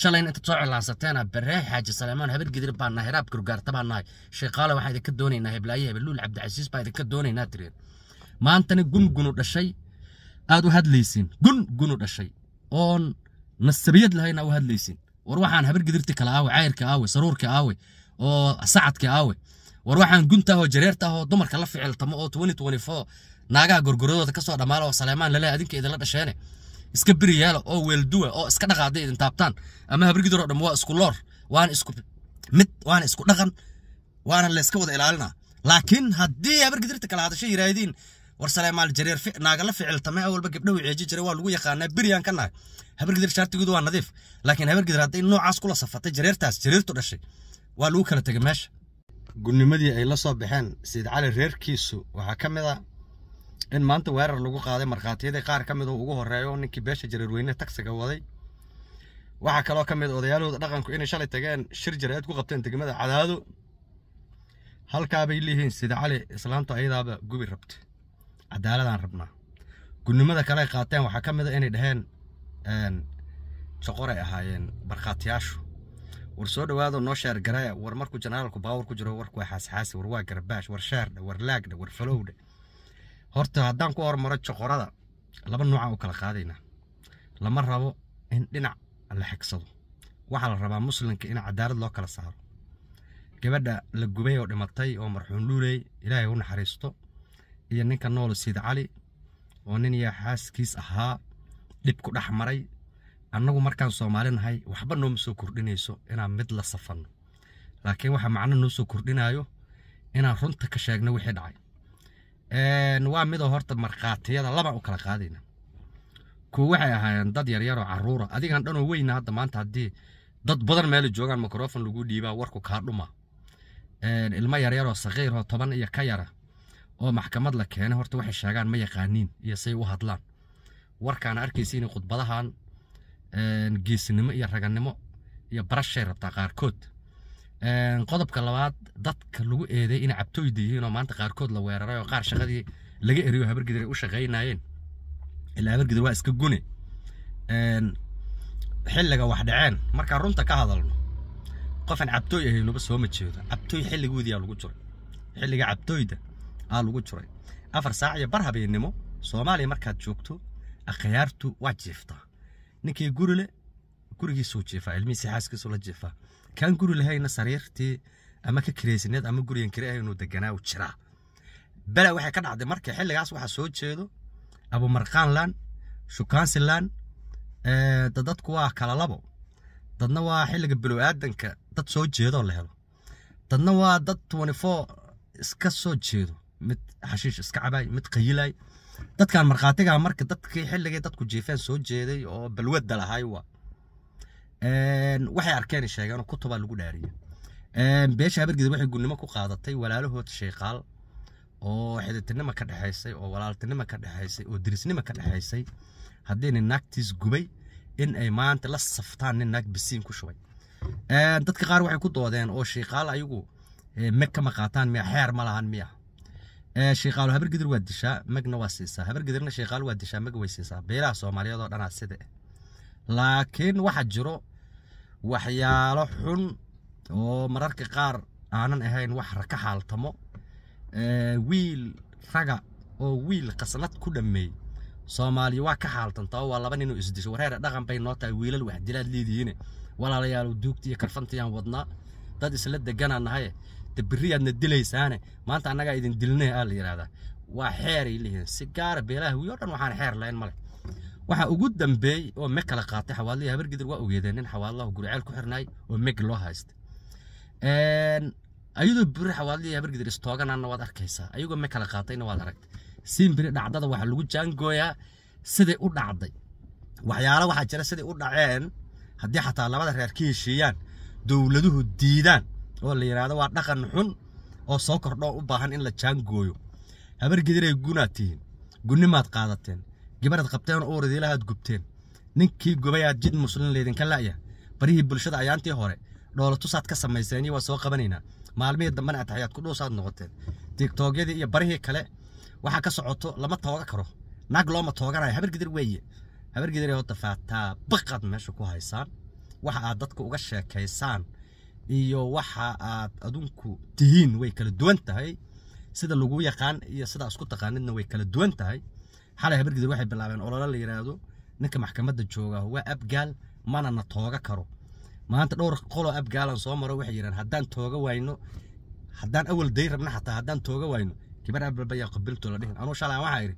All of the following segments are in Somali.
shalayna inta soo celaansateenaa bareex xaaji saleemaan habar gidir baana hiraab kurgaarta baanahay sheekaale dhashay oon nasabiyad hadlaysin war waxaan habar oo sacadka aawe war waxaan gunta jareerta ahoo dumarka la ficiltamo oo naagaha gorgoradooda kasoo dhammaala oo saleemaan lalehay adinka idinla dhasheene iska beriyaala oo weelduwa oo iska dhaqaada idin taabtaan ama habrigidooroo dham waa isku loor waana isku mid waana isku dhaqan waana layska wada ilaalina laakiin haddii habargidirta kala hadasho yiraahdeen war saleemaal jareer naagala ficiltame walba gabdha weceeji jiray waa lagu yaqaanaa beryaan ka nahay habargidir shaartigeedu waa nadiif laakiin habargidir hadday noocaas kula safatay jareertaas jareertu dhashay waa lagu kala tegay meesha gudnimadii ay la soo baxeen sayid cali reerkiisu waxaa ka mid a ah in maanta weerar lagu qaaday markhaatiyadii qaar ka mid ah oo ugu horeeyo ninkii beesha jareerweyne tagsiga waday waxaa kaloo ka mid ah odayaalooda dhaqanku inay shalay tageen shir jareed ku qabteen degmada cadaado halkaabay leeyihiin sida cali islaamta ayadaaba gubi rabta cadaaladaan rabnaa gudnimada kale qaateen waxaa ka mid a ah inay dhaheen soqor ahaayeen markhaatiyaashu war soo dhawaado noo sheer garaya war markuu jenaraalku baawar ku jiro warku xaasxaasi war waa garbaash war sheerdha war laagdha war falowdha horta haddaan ku hormaro joqorada laba nuucaan u kala qaadaynaa lama rabo in dhinac la xigsado waxaa la rabaa muslimka in cadaalad loo kala saaro gabadha la gubay oo dhimatay oo marxuun luuley ilaahay u naxariisto iyo ninka nool siid cali oo nin yaa xaaskiis ahaa dhib ku dhex maray annagu markaan soomaali nahay waxba nooma soo kordhinayso inaan mid la safanno laakiin waxaa macno noo soo kordhinaayo inaan runta ka sheegno wixii dhacay waa midoo horta markhaatiyada labaan u kala qaadayna kuwo waxay ahaayeen dad yaryaroo caruura adigaan dhanoo weyna hadda maanta haddii dad badan meela joogaan microfon lagu dhiibaa warku kaa dhuma ilmo yaryaroo sakhiiroo toban iyo ka yara oo maxkamad la keenay horta waxay sheegaan ma yaqaaniin iyo say u hadlaan warkaana arkaysiin khudbadahan geesinimo iyo ragannimo iyo barashay rabtaa qaarkood qodobka labaad dadka lagu eeday inay cabtooyda yihiin oo maanta qaarkood la weeraray oo qaar shaqadii laga eriyo habargidir u shaqaynayeen ilaa habargidir waa iska gune xilliga wax dhaceen markaan runta ka hadalno qofaan cabtooy ahaynuba soo ma jeedo cabtooy xilligoodii aa lagu jiray xilliga cabtooyda aa lagu jiray afar saac iyo bar habeennimo soomaaliya markaad joogto akhyaartu waa jiiftaa ninkii guri le gurigii soo jeefaa xaaskiisu la jiifaa kaan guri lahayna sariirtii ama ka kiraysaneed ama gurigan inuu deganaa u jiraa bela waxay ka dhacday marka xilligaas waxaa soo jeedo abumarkaanlan shukaansilan da dadku waa kala labo dadna waa xilliga bilow-aadanka dad soo jeedoo la helo dadna waa dad twenty iska soo jeedo mid xashiish iska cabaay mid qayilay dadkan markhaatigaa marka dadkii xilligay dadku jiifeen soo jeeday oo balwadda lahay waxay arkeen sheegeen kutubaa lagu dhaariye beesha habargeda waxay gulnimo ku qaadatay walaalahood sheekaal oo xiditinimo ka dhexaysay oo walaaltinimo ka dhexaysay oo dirisnimo ka dhexaysay haddii nin naagtiis gubay in ay maanta la saftaan nin naag bisiin ku shubay dadka qaar waxay ku doodeen oo sheekaal ayagu mag kama qaataan miya xeer ma lahan miya sheekaalo habargedir waa dishaa magna waa siisaa habargedirna sheekaal waa dishaa mag way siisaa beelaha soomaaliyeed oo dhanaa sida eh. laakiin waxaa jiro waxyaalo xun oo mararka qaar aanan ahayn wax ka xaaltamo wiil raga oo wiil qasnad ku dhammeey soomaaliya waa ka xaaltantaa waa laba ninu isdisho wareer dhaqan bay noo tahay wiilal wax dilaad leedihiine walaalayaal duugta iyo karfantayaan wadnaa dad isla deganaan nahaye de beriyaadna dilaysaane maanta annagaa idin dilne aa la yidhahdaa waa xeeray leeyihiin si gaara beelaha wiyo dhan waxaan xeer lahayn ma leh waxa ugu dambeey oo me kala qaatay xawaalihii habargidir waa ogeedeen in xawaalahu guriceel ku xirnaay oo meg loo haystay ayadoo biri xawaalihii habargidir istooganana waad arkaysaa ayagoo me kala qaatayna waad aragtay siin dhacdada waxaa lagu jaangooyaa siday u dhacday waxyaala waxaa jira siday u dhaceen haddii xataa labada reer ka heshiiyaan dowladuhu diidaan oo la yidhaahdo waa dhaqan xun oo soo kordho u baahan in la jaangooyo habargidiray gunaa tihiin gunnimaad qaadateen gabaraad qabteen oo orodaylahaad gubteen ninkii gubayaad jid muslin laydinka la'ya barihii bulshada ayaantii hore dhoolatusaad ka samayseen iyo waa soo qabanaynaa maalmihii dambena ataxyaad ku dhowsaad noqoteen tigtoogyadii iyo barihii kale waxaa ka socoto lama tooga karo naag looma tooganaya habargidir weeye habargidire horta faataa baqaad meesha ku haysaan waxa aad dadka uga sheekaysaan iyo waxa aad adunku tihiin way kala duwan tahay sida lagu yaqaan iyo sidaa isku taqaanidna way kala duwan tahay xalay habargeda waxay bilaabeen olola la yidhaahdo ninka maxkamadda jooga waa abgaal mana na tooga karo maanta dhowr qoloo abgaalan soo maro waxay yidhahan haddaan tooga wayno haddaan awal day rabna xataa haddaan tooga wayno gabar abalbayaa qabilto la dhihin anuu shalaa waxaa yidhi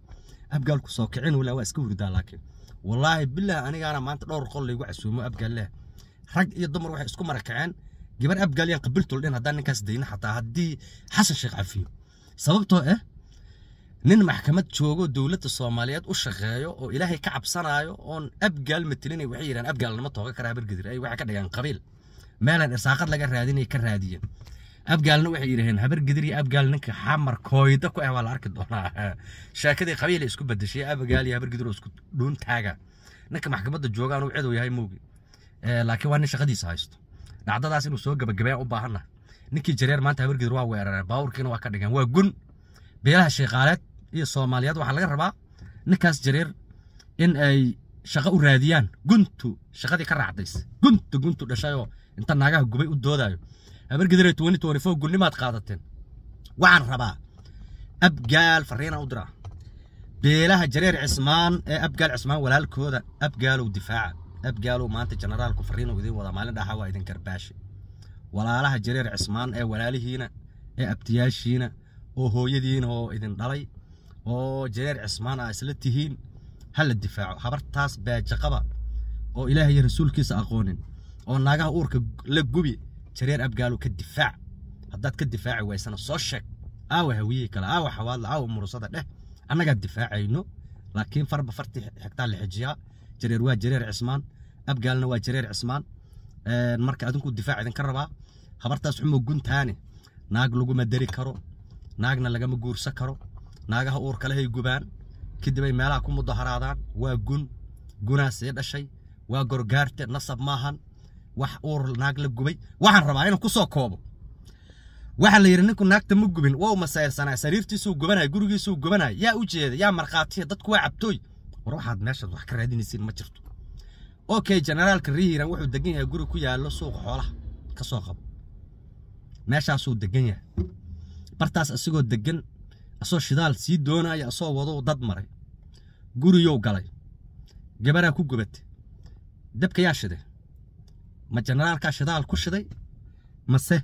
abgaalku soo kicin walaa waa iska hurdaa laakiin wallaahi bilah anigaana maanta dhowr qol laygu casuumo abgaal leh rag iyo dumar waxay isku mara kaceen gabar abgaal yaan qabilto la dhihin haddaan ninkaas dayno xataa haddii xasan sheekh cafiyo sababtoo ah nin maxkamad joogo dowladda soomaaliyeed u shaqeeyo oo ilaahay ka cabsanayo oon abgaal matelina waxay yidhahan abgaal lama tooga karaa bergedir ay waxay ka dhigaan qabiil meelaan irsaaqad laga raadinay ka raadiyeen abgaalna waxay yidhaheen habargedir iyo abgaal ninka xamar kooyda ku ah waa la arki doonaa sheekadii qabiila isku bedeshay abgaal iyo habargedir oo isku dhuun taaga ninka maxkamadda jooga anuu cidow yahay moogi eh, laakiin waa nin shaqadiisa haysto dhacdadaas inuu soo gabagabeeyaan u baahannahay ninkii jareer maanta habargedir waa weerareen baawurkiina waa ka dhigan waa gun beelaha sheekhaaleed iyo soomaaliyeed waxaa laga rabaa ninkaas jareer in ay shaqo u raadiyaan guntu shaqadii ka raacdays guntu guntu dhashayoo inta naagaha gubay u doodaayo habar gidire gulnimaad qaadateen waxaan rabaa abgaal fariina u diraa beelaha jareer cismaan ee abgaal cismaan walaalkooda abgaalow difaaca abgaalow maanta generaalku fariinu idin wadaa maalin dhaxaa waa idin karbaashi walaalaha jareer cismaan ee walaalihiina ee abtiyaashiina oo hooyadiina oo idin dhalay oo jareer cismaan a isla tihiin ha la difaaco habartaas baajaqaba oo ilaahay rasuulkiisa aqoonin oo naagaha uurka la gubi jareer abgaalo ka difaac haddaad ka difaaci waysana soo sheeg aawa hawiyey kale aawa xawaadla aawa murusada dheh annagaa difaacayno laakiin farba fartii xigtaa la xijiyaa jareer waa jareer cismaan abgaalna waa jareer cismaan marka adinku difaac idinka rabaa habartaas xumo guntaane naag laguma dari karo naagna lagama guursa karo naagaha uurkalehay gubaan kadib ay meelaha ku mudaharaadaan waa gun gunaa sii dhashay waa gorgaarte nasab maahan wax uur naag la gubay waxaan rabaa inaan kusoo koobo waxaa la yidhi ninku naagta ma gubin waa u masayirsanaa sariirtiisuu gubanaya gurigiisuu gubanaya yaa u jeeda yaa markhaatiya dadku waa cabtooy war waxaad meeshaad wax ka raadinaysiin ma jirto okay generaalka rihiiran wuxuu degan yahay guri ku yaallo suuqa xoolaha ka soo qabo meeshaasuu degan yahay bartaas isagoo degan asoo shidaal sii doonaya asoo wado dad maray guriyou galay gabaraa ku gubatay dabkayaa shiday ma jenaraalkaa shidaal ku shiday mase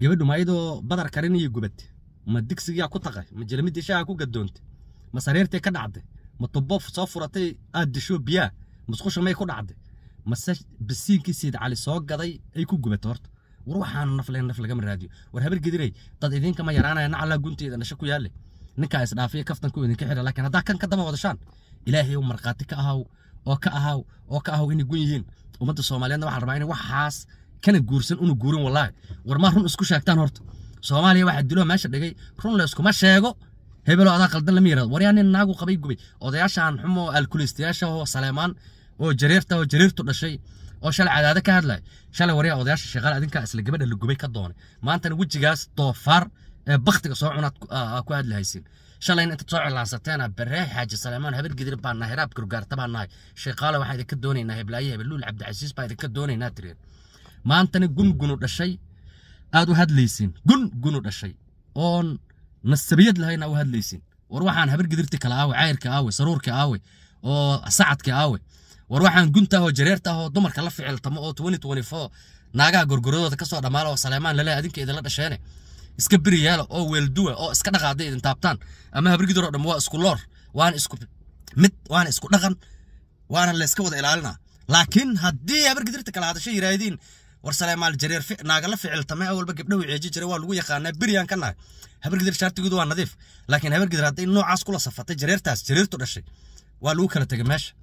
gabadhu ma iyadoo badar karinayay gubatay ma digsigiyaa ku taqay ma jelmidii shaaha ku gadoontay ma sareertay ka dhacday ma tubo soo furatay aad disho biyaa musqusha may ku dhacday mase bisiinkii siid cali soo gaday ay ku gubatay horta war waxaanu naflayn naf lagama raadiyo war habar gediray dad idinkama yaraanaya nacalaa gunteeda dhasho ku yaalle ninkaa isdhaafiya kaftanku idinka xidha laakiin haddaa kan ka daba wadashaan ilaahay u markhaati ka ahaw oo ka ahaw oo ka ahaw inay gun yihiin ummadda soomaaliyeedna waxaa rabaa inay waxaas kana guursan unu guurin wallaahi war maa run isku sheegtaan horta soomaaliya waxaa diloo meesha dhigay run la iskuma sheego hebeloo adaa qaldan lama yirahdo waryaa nin naagu qabay gubay odayaashaan xumo alkulistayaasha oo saleemaan oo jareerta oo jareertu dhashay oo shalay cadaada ka hadlay shalay wariya odayaasha shaqaale adinkaa isla gabadha la gubay ka doonay maantana wejigaas doofaar ee baktiga soo cunaad ku hadlahaysin shalayna intaad soo celaansateena baree xaaji saleemaan habar gidir baa nahay raab gargaarta baa nahay sheekaale waxaa idinka doonaynaa heblaaye hebluul cabdicasiis baa idinka doonaynaa tireen maantana gun dhashay aad u hadlaysin gun dhashay oon nasabiyad lahayn aa u hadlaysin war waxaan habar gidirti kala aawe cayrka aawe saruurka aawe oo sacadka aawe war waxaan gunta ahoo jareerta ahoo dumarka la ficiltamo oo naagaha gorgoradooda kasoo dhammaala oo saleemaan laleha adinka idinla dhasheene iska beri oo weelduwa oo iska dhaqa hadday idin taabtaan ama habrigidaroo dham waa isku loor waana isku mid waana isku dhaqan waana layska wada ilaalinaa laakiin haddii habargidirta kala hadasho yiraahdeen war saleemaal jareer naaga la awalba gabdha weceeji jira waa lagu yaqaanaa beriyaan ka nahay habargidir shaartigoodu waa nadiif laakiin habargidir hadday noocaas kula safatay jareertaas jareertu dhashay waa lagu kala tegay meesha